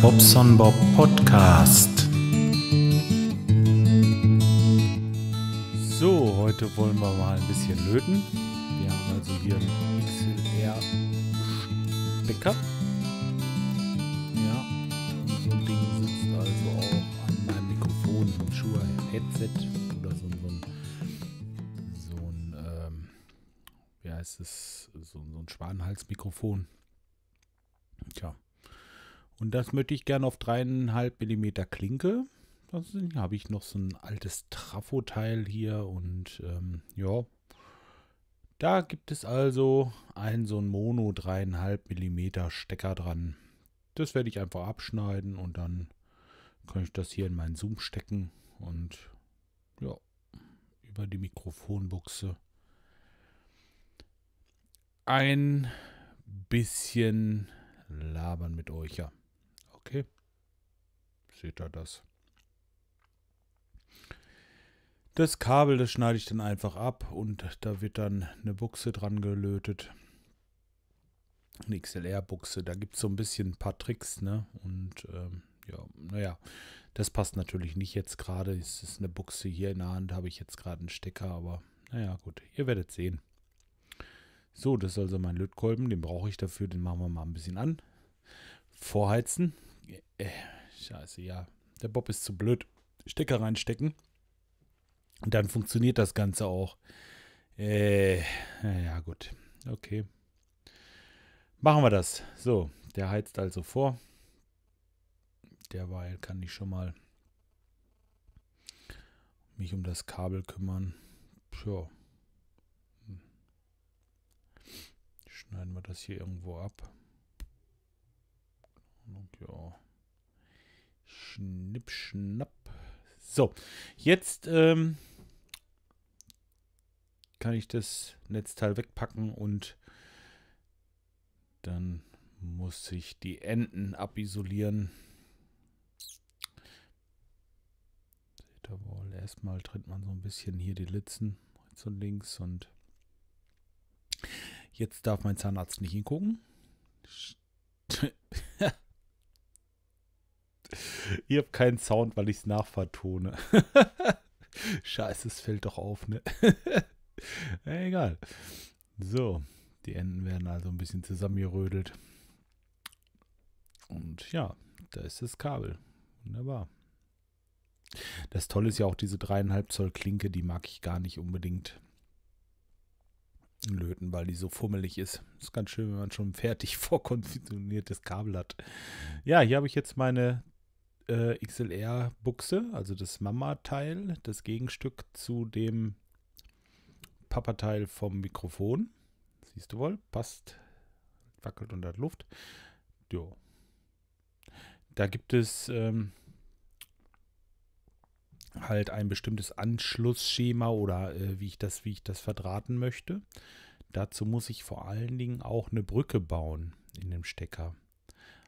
Bobson Bob Podcast. So, heute wollen wir mal ein bisschen löten. Wir haben also hier einen XLR-Stecker. Ja, und so ein Ding sitzt also auch an meinem Mikrofon, ein Shure-Headset oder so, so ein, so ein ähm, wie heißt es, so, so ein Schwanenhalsmikrofon. Tja, und das möchte ich gerne auf dreieinhalb Millimeter Klinke. Dann habe ich noch so ein altes Trafo-Teil hier und ähm, ja. Da gibt es also einen so ein Mono 3,5 Millimeter Stecker dran. Das werde ich einfach abschneiden und dann kann ich das hier in meinen Zoom stecken und ja, über die Mikrofonbuchse ein bisschen labern mit euch, ja. Okay. Seht ihr das? Das Kabel, das schneide ich dann einfach ab und da wird dann eine Buchse dran gelötet. Eine XLR-Buchse. Da gibt es so ein bisschen ein paar Tricks, ne? Und ähm, ja, naja, das passt natürlich nicht jetzt gerade. Es ist eine Buchse hier in der Hand, habe ich jetzt gerade einen Stecker, aber naja, gut, ihr werdet sehen. So, das ist also mein Lötkolben, den brauche ich dafür, den machen wir mal ein bisschen an. Vorheizen, äh, scheiße, ja. Der Bob ist zu blöd. Stecker reinstecken. Und dann funktioniert das Ganze auch. Äh, ja, gut. Okay. Machen wir das. So, der heizt also vor. Derweil kann ich schon mal mich um das Kabel kümmern. Tja. Schneiden wir das hier irgendwo ab. Ja. Schnipp, schnapp. So, jetzt ähm, kann ich das Netzteil wegpacken und dann muss ich die Enden abisolieren. Seht wohl, erstmal tritt man so ein bisschen hier die Litzen rechts und links und jetzt darf mein Zahnarzt nicht hingucken. Ihr habt keinen Sound, weil ich es nachvertone. Scheiße, es fällt doch auf, ne? Egal. So, die Enden werden also ein bisschen zusammengerödelt. Und ja, da ist das Kabel. Wunderbar. Das Tolle ist ja auch diese dreieinhalb Zoll Klinke, die mag ich gar nicht unbedingt löten, weil die so fummelig ist. Ist ganz schön, wenn man schon ein fertig vorkonfektioniertes Kabel hat. Ja, hier habe ich jetzt meine äh, XLR-Buchse, also das Mama-Teil, das Gegenstück zu dem Papa-Teil vom Mikrofon. Siehst du wohl, passt, wackelt unter der Luft. Jo. Da gibt es ähm, halt ein bestimmtes Anschlussschema oder äh, wie, ich das, wie ich das verdrahten möchte. Dazu muss ich vor allen Dingen auch eine Brücke bauen in dem Stecker.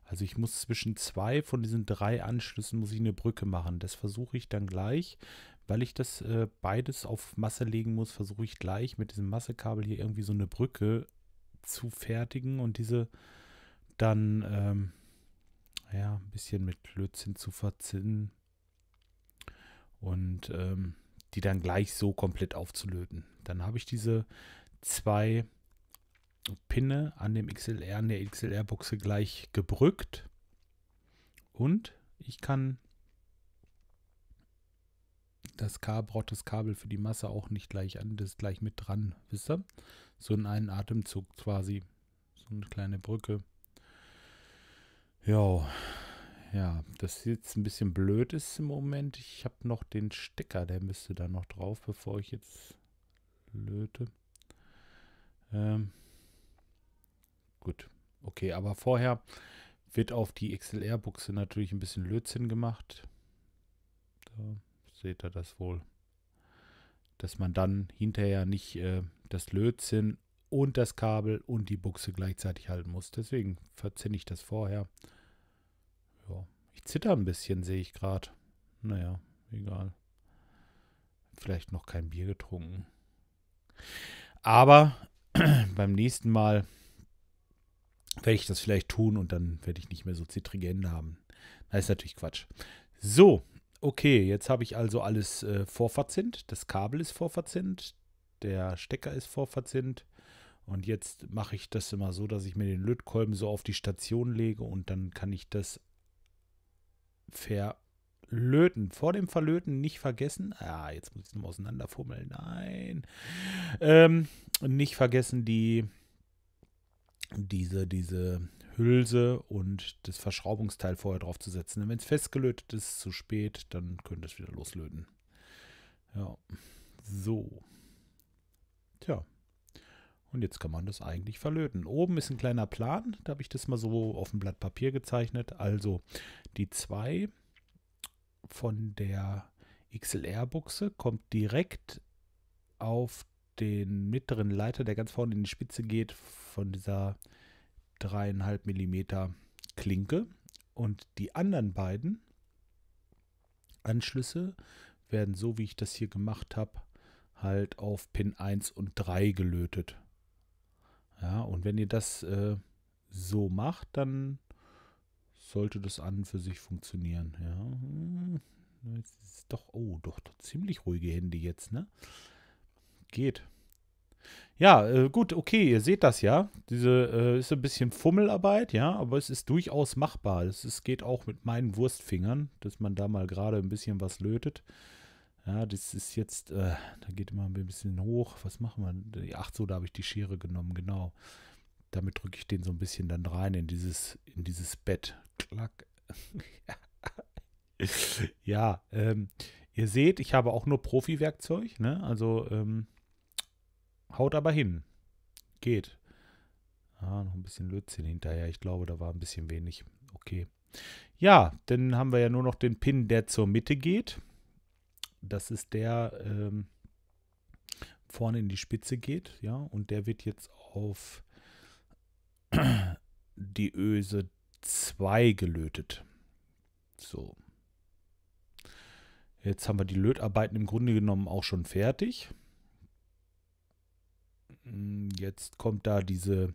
Also ich muss zwischen zwei von diesen drei Anschlüssen muss ich eine Brücke machen. Das versuche ich dann gleich, weil ich das äh, beides auf Masse legen muss, versuche ich gleich mit diesem Massekabel hier irgendwie so eine Brücke zu fertigen und diese dann ähm, ja, ein bisschen mit Blödsinn zu verzinnen und ähm, die dann gleich so komplett aufzulöten. Dann habe ich diese zwei Pinne an dem XLR, an der XLR-Buchse gleich gebrückt. Und ich kann das das Kabel für die Masse auch nicht gleich an, das gleich mit dran, wisst ihr? So in einen Atemzug quasi. So eine kleine Brücke. Ja, ja, das jetzt ein bisschen blöd ist im Moment. Ich habe noch den Stecker, der müsste da noch drauf, bevor ich jetzt löte. Ähm gut, okay. Aber vorher wird auf die XLR-Buchse natürlich ein bisschen Lötzinn gemacht. Da seht ihr das wohl. Dass man dann hinterher nicht äh, das Lötzinn und das Kabel und die Buchse gleichzeitig halten muss. Deswegen verzinne ich das vorher. Ja, ich zitter ein bisschen, sehe ich gerade. Naja, egal. Vielleicht noch kein Bier getrunken. Aber beim nächsten Mal werde ich das vielleicht tun und dann werde ich nicht mehr so zittrige Hände haben. Das ist natürlich Quatsch. So, okay, jetzt habe ich also alles äh, vorverzint. Das Kabel ist vorverzint, der Stecker ist vorverzint. Und jetzt mache ich das immer so, dass ich mir den Lötkolben so auf die Station lege und dann kann ich das verlöten. Vor dem Verlöten nicht vergessen, ah, jetzt muss ich es nochmal auseinanderfummeln, nein. Ähm, nicht vergessen, die diese, diese Hülse und das Verschraubungsteil vorher drauf zu setzen. Wenn es festgelötet ist, zu spät, dann könnte es wieder loslöten. Ja, so. Tja. Und jetzt kann man das eigentlich verlöten. Oben ist ein kleiner Plan, da habe ich das mal so auf dem Blatt Papier gezeichnet. Also die 2 von der XLR-Buchse kommt direkt auf den mittleren Leiter, der ganz vorne in die Spitze geht, von dieser 3,5 mm Klinke. Und die anderen beiden Anschlüsse werden, so wie ich das hier gemacht habe, halt auf Pin 1 und 3 gelötet. Ja, und wenn ihr das äh, so macht, dann sollte das an und für sich funktionieren. Ja, ist doch, oh, doch, doch ziemlich ruhige Hände jetzt, ne? Geht. Ja, äh, gut, okay, ihr seht das ja. Diese äh, ist ein bisschen Fummelarbeit, ja, aber es ist durchaus machbar. Es geht auch mit meinen Wurstfingern, dass man da mal gerade ein bisschen was lötet. Ja, das ist jetzt, äh, da geht immer ein bisschen hoch. Was machen wir? Ach so, da habe ich die Schere genommen, genau. Damit drücke ich den so ein bisschen dann rein in dieses, in dieses Bett. Klack. ja, ähm, ihr seht, ich habe auch nur Profi-Werkzeug, ne? Also, ähm, Haut aber hin. Geht. Ah, noch ein bisschen Lötzinn hinterher. Ich glaube, da war ein bisschen wenig. Okay. Ja, dann haben wir ja nur noch den Pin, der zur Mitte geht. Das ist der ähm, vorne in die Spitze geht, ja, und der wird jetzt auf die Öse 2 gelötet. So. Jetzt haben wir die Lötarbeiten im Grunde genommen auch schon fertig. Hm, jetzt kommt da diese,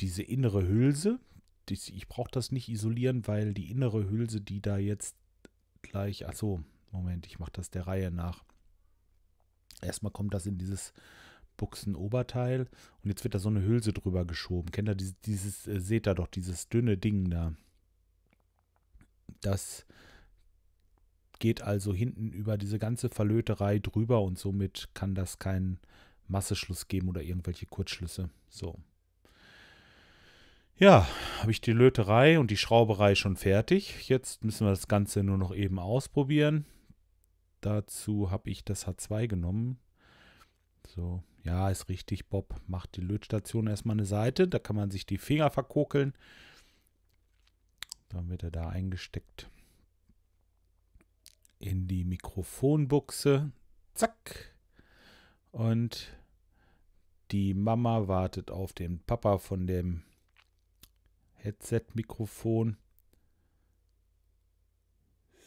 diese innere Hülse. Ich brauche das nicht isolieren, weil die innere Hülse, die da jetzt gleich. Achso, Moment, ich mache das der Reihe nach. Erstmal kommt das in dieses Buchsenoberteil und jetzt wird da so eine Hülse drüber geschoben. Kennt ihr dieses, dieses äh, seht ihr doch, dieses dünne Ding da. Das geht also hinten über diese ganze Verlöterei drüber und somit kann das kein Masseschluss geben oder irgendwelche Kurzschlüsse. So. Ja, habe ich die Löterei und die Schrauberei schon fertig. Jetzt müssen wir das Ganze nur noch eben ausprobieren. Dazu habe ich das H2 genommen. So, ja, ist richtig, Bob. Macht die Lötstation erstmal eine Seite. Da kann man sich die Finger verkokeln. Dann wird er da eingesteckt. In die Mikrofonbuchse. Zack. Und die Mama wartet auf den Papa von dem Headset-Mikrofon.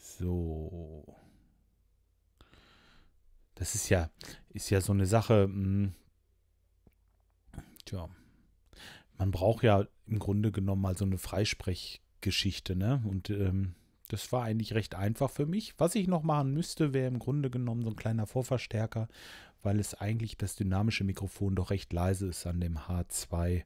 So. Das ist ja, ist ja so eine Sache. Mh, hm. tja. Man braucht ja im Grunde genommen mal so eine Freisprechgeschichte, ne? Und ähm, das war eigentlich recht einfach für mich. Was ich noch machen müsste, wäre im Grunde genommen so ein kleiner Vorverstärker, weil es eigentlich das dynamische Mikrofon doch recht leise ist an dem H2.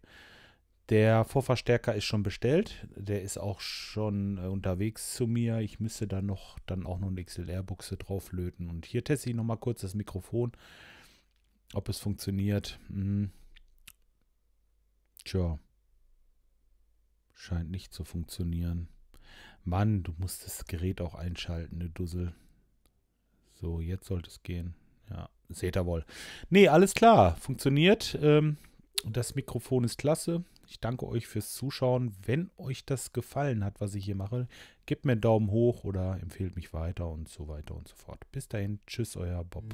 Der Vorverstärker ist schon bestellt, der ist auch schon äh, unterwegs zu mir. Ich müsste da noch dann auch noch eine XLR-Buchse drauflöten. Und hier teste ich nochmal kurz das Mikrofon, ob es funktioniert. Hm. Tja, scheint nicht zu funktionieren. Mann, du musst das Gerät auch einschalten, du Dussel. So, jetzt sollte es gehen. Ja, seht ihr wohl. Nee, alles klar. Funktioniert. Ähm, das Mikrofon ist klasse. Ich danke euch fürs Zuschauen. Wenn euch das gefallen hat, was ich hier mache, gebt mir einen Daumen hoch oder empfehlt mich weiter und so weiter und so fort. Bis dahin, tschüss, euer Bob.